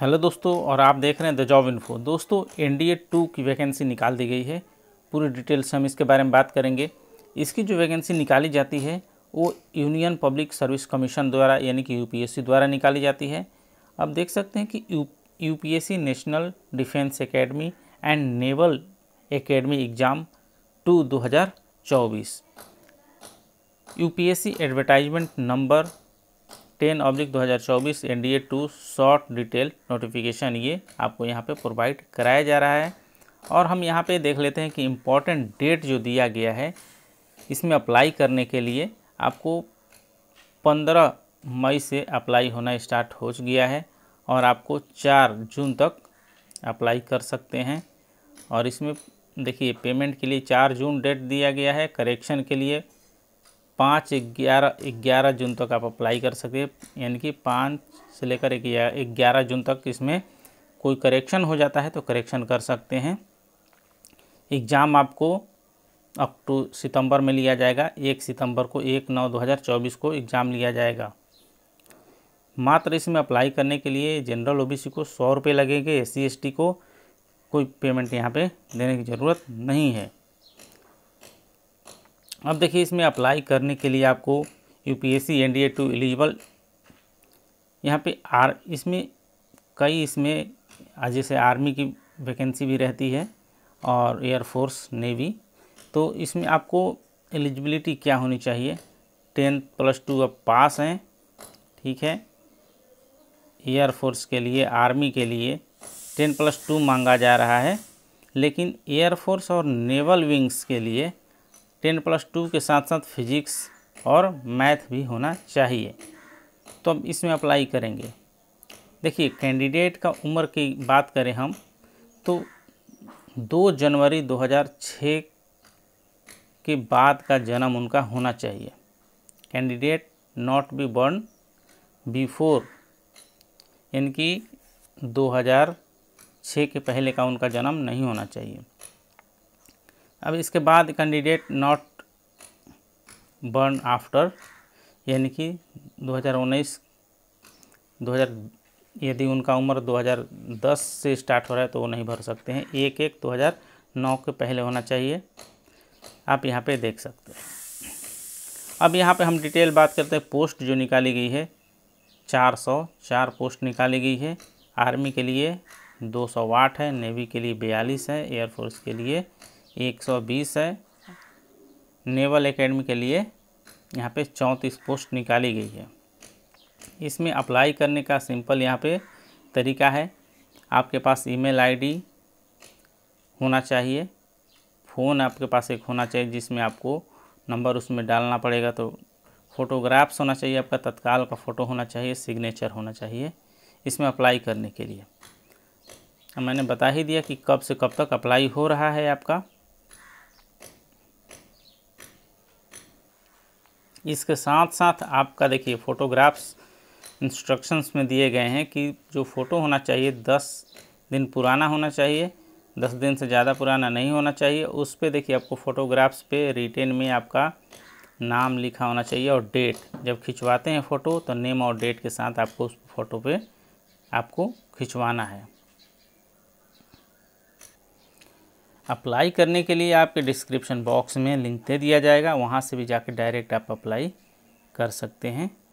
hello दोस्तों और आप देख रहे हैं द जॉब इन्फो दोस्तों एन डी ए टू की वैकेंसी निकाल दी गई है पूरी डिटेल्स हम इसके बारे में बात करेंगे इसकी जो वैकेंसी निकाली जाती है वो यूनियन पब्लिक सर्विस कमीशन द्वारा यानी कि यूपीएससी द्वारा निकाली जाती है आप देख सकते हैं कि U national defence academy and naval academy exam two दो हज़ार advertisement number ten oblique D A two short detail notification ये आपको यहाँ पे प्रोवाइड कराया जा रहा है और हम यहाँ पे देख लेते हैं कि इम्पॉर्टेंट डेट जो दिया गया है इसमें अप्लाई करने के लिए आपको पंद्रह मई से अप्लाई होना स्टार्ट हो गया है और आपको चार जून तक अप्लाई कर सकते हैं और इसमें देखिए पेमेंट के लिए चार जून डेट दिया गया है करेक्शन के लिए पाँच ग्यारह ग्यारह जून तक आप अप्लाई कर सकते हैं यानी कि पाँच से लेकर ग्यारह जून तक इसमें कोई करेक्शन हो जाता है तो करेक्शन कर सकते हैं एग्ज़ाम आपको अक्टू सितंबर में लिया जाएगा एक सितंबर को एक नौ दो हज़ार चौबीस को एग्ज़ाम लिया जाएगा मात्र इसमें अप्लाई करने के लिए जनरल ओबीसी को सौ रुपये लगेंगे एस सी को कोई पेमेंट यहाँ पे देने की ज़रूरत नहीं है अब देखिए इसमें अप्लाई करने के लिए आपको U P S C N D A two eligible यहाँ पे आर इसमें कई इसमें जैसे आर्मी की वैकेंसी भी रहती है और एयरफोर्स नेवी तो इसमें आपको एलिजिबिलिटी क्या होनी चाहिए टेंथ प्लस टू अब पास हैं ठीक है एयरफोर्स के लिए आर्मी के लिए टेन प्लस टू मांगा जा रहा है लेकिन एयरफोर्स और नेवल विंग्स के लिए टेन प्लस टू के साथ साथ फिजिक्स और मैथ भी होना चाहिए तो अब इसमें अप्लाई करेंगे देखिए कैंडिडेट का उम्र की बात करें हम तो दो जनवरी 2006 के बाद का जन्म उनका होना चाहिए candidate not be born before इनकी 2006 के पहले का उनका जन्म नहीं होना चाहिए अब इसके बाद कैंडिडेट नॉट बर्न आफ्टर यानी कि 2019 2000 यदि उनका उम्र 2010 से स्टार्ट हो रहा है तो वो नहीं भर सकते हैं एक एक 2009 के पहले होना चाहिए आप यहाँ पे देख सकते हैं अब यहाँ पे हम डिटेल बात करते हैं पोस्ट जो निकाली गई है 400 चार पोस्ट निकाली गई है आर्मी के लिए दो सौ है नेवी के लिए बयालीस है एयरफोर्स के लिए एक सौ बीस है नेवल एकेडमी के लिए यहाँ पे चौंतीस पोस्ट निकाली गई है इसमें अप्लाई करने का सिंपल यहाँ पे तरीका है आपके पास ईमेल आईडी होना चाहिए फ़ोन आपके पास एक होना चाहिए जिसमें आपको नंबर उसमें डालना पड़ेगा तो फ़ोटोग्राफ्स होना चाहिए आपका तत्काल का फ़ोटो होना चाहिए सिग्नेचर होना चाहिए इसमें अप्लाई करने के लिए मैंने बता ही दिया कि कब से कब तक अप्लाई हो रहा है आपका इसके साथ साथ आपका देखिए फ़ोटोग्राफ्स इंस्ट्रक्शंस में दिए गए हैं कि जो फ़ोटो होना चाहिए दस दिन पुराना होना चाहिए दस दिन से ज़्यादा पुराना नहीं होना चाहिए उस पर देखिए आपको फ़ोटोग्राफ्स पे रिटेन में आपका नाम लिखा होना चाहिए और डेट जब खिंचवाते हैं फ़ोटो तो नेम और डेट के साथ आपको उस फ़ोटो पे आपको खिंचवाना है अप्लाई करने के लिए आपके डिस्क्रिप्शन बॉक्स में लिंक दे दिया जाएगा वहाँ से भी जाके डायरेक्ट आप अप्लाई कर सकते हैं